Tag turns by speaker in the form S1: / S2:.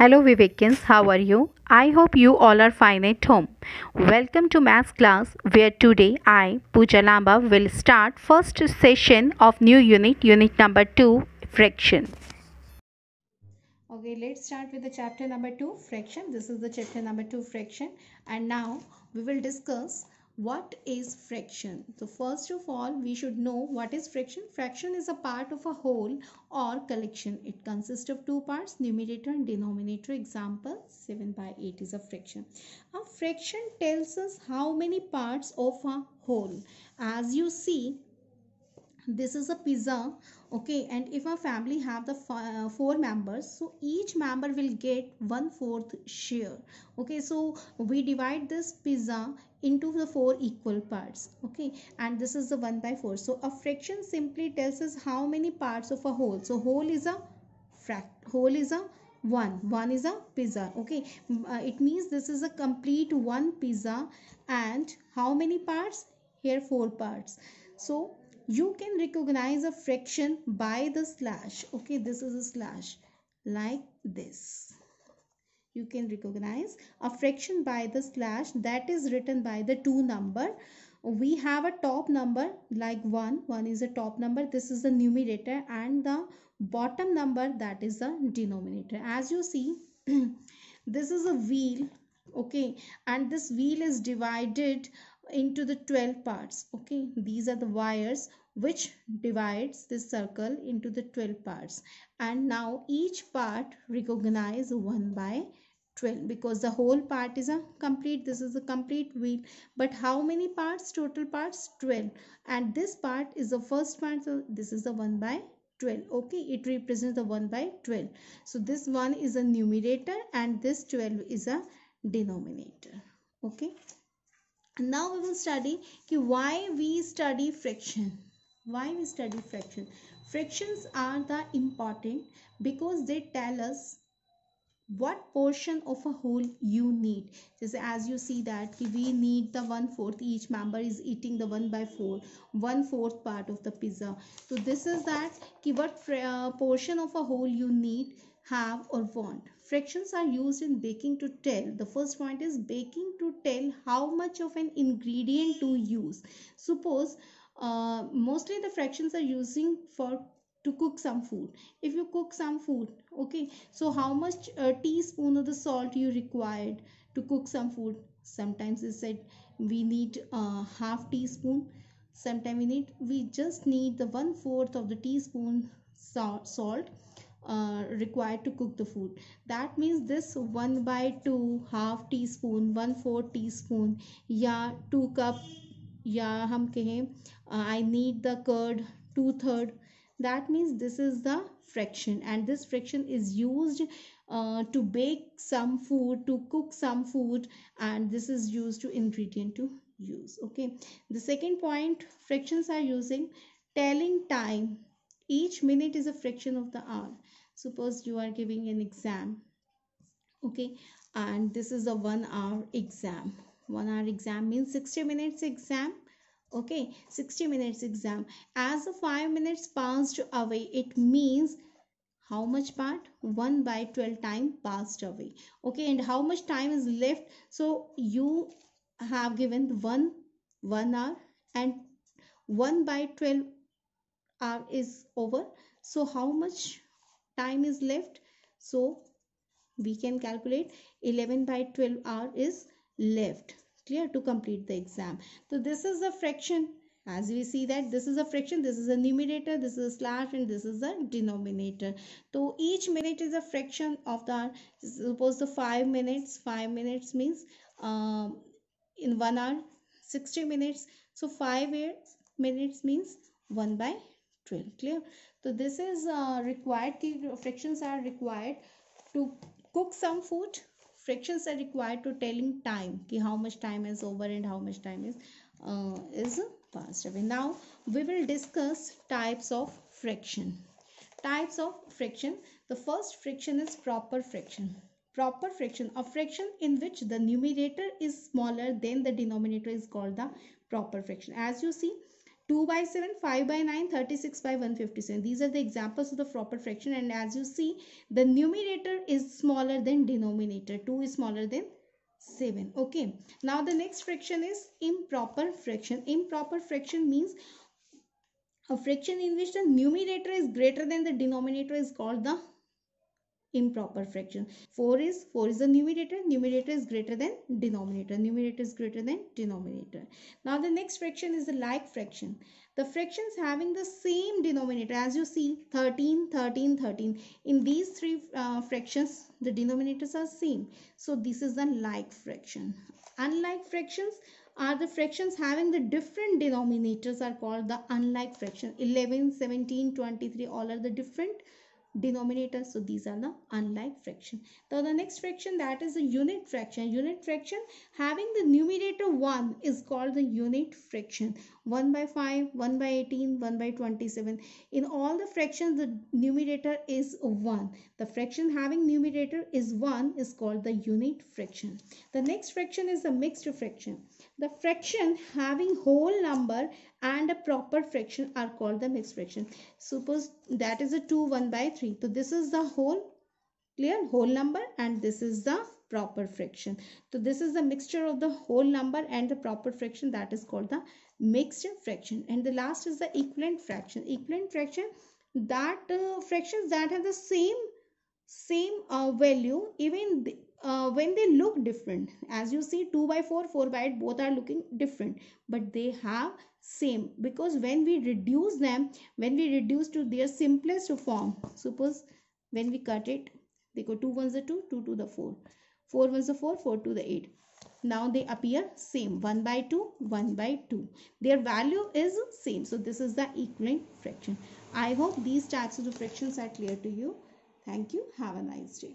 S1: Hello Vivekians, how are you? I hope you all are fine at home. Welcome to maths class where today I, Pooja Lamba will start first session of new unit, unit number 2, fraction. Okay, let's start with the chapter number 2, fraction. This is the chapter number 2, fraction. And now we will discuss what is fraction so first of all we should know what is fraction fraction is a part of a whole or collection it consists of two parts numerator and denominator example 7 by 8 is a fraction a fraction tells us how many parts of a whole as you see this is a pizza okay and if a family have the uh, four members so each member will get one fourth share okay so we divide this pizza into the four equal parts okay and this is the one by four so a fraction simply tells us how many parts of a whole so whole is a fract whole is a one one is a pizza okay uh, it means this is a complete one pizza and how many parts here four parts so you can recognize a fraction by the slash okay this is a slash like this you can recognize a fraction by the slash that is written by the two number we have a top number like one one is a top number this is the numerator and the bottom number that is the denominator as you see this is a wheel okay and this wheel is divided into the 12 parts okay these are the wires which divides this circle into the 12 parts and now each part recognize one by 12 because the whole part is a complete this is a complete wheel but how many parts total parts 12 and this part is the first part so this is the 1 by 12 okay it represents the 1 by 12 so this one is a numerator and this 12 is a denominator okay now we will study why we study friction why we study friction frictions are the important because they tell us what portion of a whole you need just as you see that we need the one fourth each member is eating the one by four one fourth part of the pizza so this is that what uh, portion of a whole you need have or want. Fractions are used in baking to tell. The first point is baking to tell how much of an ingredient to use. Suppose uh, mostly the fractions are using for to cook some food if you cook some food okay so how much a uh, teaspoon of the salt you required to cook some food sometimes it said we need uh, half teaspoon sometimes we need we just need the one fourth of the teaspoon salt uh, required to cook the food that means this 1 by 2 half teaspoon 1 4 teaspoon yeah 2 cup yeah हम कहें आई I need the curd two third. that means this is the fraction and this fraction is used uh, to bake some food to cook some food and this is used to ingredient to use okay the second point fractions are using telling time each minute is a fraction of the hour suppose you are giving an exam okay and this is a one hour exam one hour exam means 60 minutes exam okay 60 minutes exam as the five minutes passed away it means how much part 1 by 12 time passed away okay and how much time is left so you have given 1 1 hour and 1 by 12 uh, is over so how much time is left so we can calculate 11 by 12 hour is left clear to complete the exam so this is a fraction as we see that this is a fraction this is a numerator this is a slash and this is a denominator so each minute is a fraction of the suppose the five minutes five minutes means um, in one hour 60 minutes so five minutes means 1 by 12 clear so this is uh, required the fractions are required to cook some food fractions are required to telling time ki how much time is over and how much time is uh, is passed away now we will discuss types of fraction types of fraction the first fraction is proper fraction proper fraction a fraction in which the numerator is smaller than the denominator is called the proper fraction as you see 2 by 7, 5 by 9, 36 by 157. These are the examples of the proper fraction and as you see the numerator is smaller than denominator. 2 is smaller than 7. Okay. Now the next fraction is improper fraction. Improper fraction means a fraction in which the numerator is greater than the denominator is called the improper fraction 4 is 4 is the numerator numerator is greater than denominator numerator is greater than denominator now the next fraction is the like fraction the fractions having the same denominator as you see 13 13 13 in these three uh, fractions the denominators are same so this is the like fraction unlike fractions are the fractions having the different denominators are called the unlike fraction 11 17 23 all are the different denominator so these are the unlike fraction so the next fraction that is a unit fraction unit fraction having the numerator 1 is called the unit fraction 1 by 5, 1 by 18, 1 by 27. In all the fractions, the numerator is 1. The fraction having numerator is 1 is called the unit fraction. The next fraction is the mixed fraction. The fraction having whole number and a proper fraction are called the mixed fraction. Suppose that is a 2, 1 by 3. So this is the whole, clear, whole number and this is the proper fraction. So this is the mixture of the whole number and the proper fraction that is called the mixed fraction and the last is the equivalent fraction equivalent fraction that uh, fractions that have the same same uh, value even uh, when they look different as you see 2 by 4 4 by 8 both are looking different but they have same because when we reduce them when we reduce to their simplest form suppose when we cut it they go 2 the 2 2 to the 4 4 ones the 4 4 to the 8 now they appear same 1 by 2 1 by 2 their value is same so this is the equivalent fraction i hope these types of fractions are clear to you thank you have a nice day